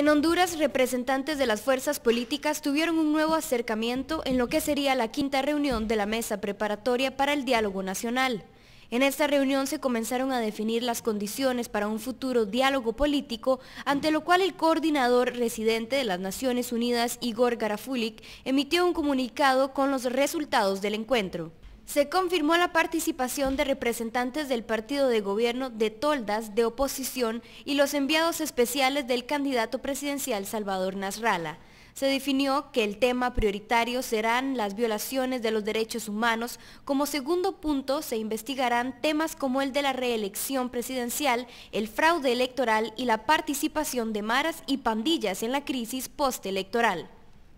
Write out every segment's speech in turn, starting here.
En Honduras, representantes de las fuerzas políticas tuvieron un nuevo acercamiento en lo que sería la quinta reunión de la Mesa Preparatoria para el Diálogo Nacional. En esta reunión se comenzaron a definir las condiciones para un futuro diálogo político, ante lo cual el coordinador residente de las Naciones Unidas, Igor Garafulik, emitió un comunicado con los resultados del encuentro se confirmó la participación de representantes del partido de gobierno de Toldas de oposición y los enviados especiales del candidato presidencial Salvador Nasralla. Se definió que el tema prioritario serán las violaciones de los derechos humanos. Como segundo punto se investigarán temas como el de la reelección presidencial, el fraude electoral y la participación de maras y pandillas en la crisis postelectoral.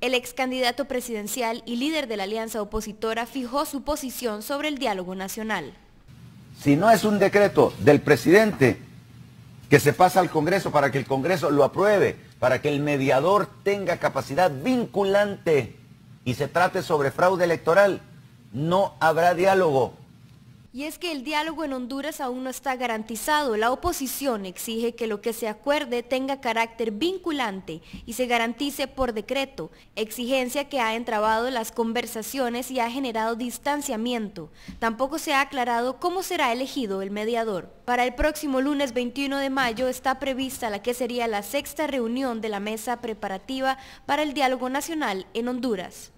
El ex candidato presidencial y líder de la alianza opositora fijó su posición sobre el diálogo nacional. Si no es un decreto del presidente que se pasa al Congreso para que el Congreso lo apruebe, para que el mediador tenga capacidad vinculante y se trate sobre fraude electoral, no habrá diálogo. Y es que el diálogo en Honduras aún no está garantizado. La oposición exige que lo que se acuerde tenga carácter vinculante y se garantice por decreto, exigencia que ha entrabado las conversaciones y ha generado distanciamiento. Tampoco se ha aclarado cómo será elegido el mediador. Para el próximo lunes 21 de mayo está prevista la que sería la sexta reunión de la mesa preparativa para el diálogo nacional en Honduras.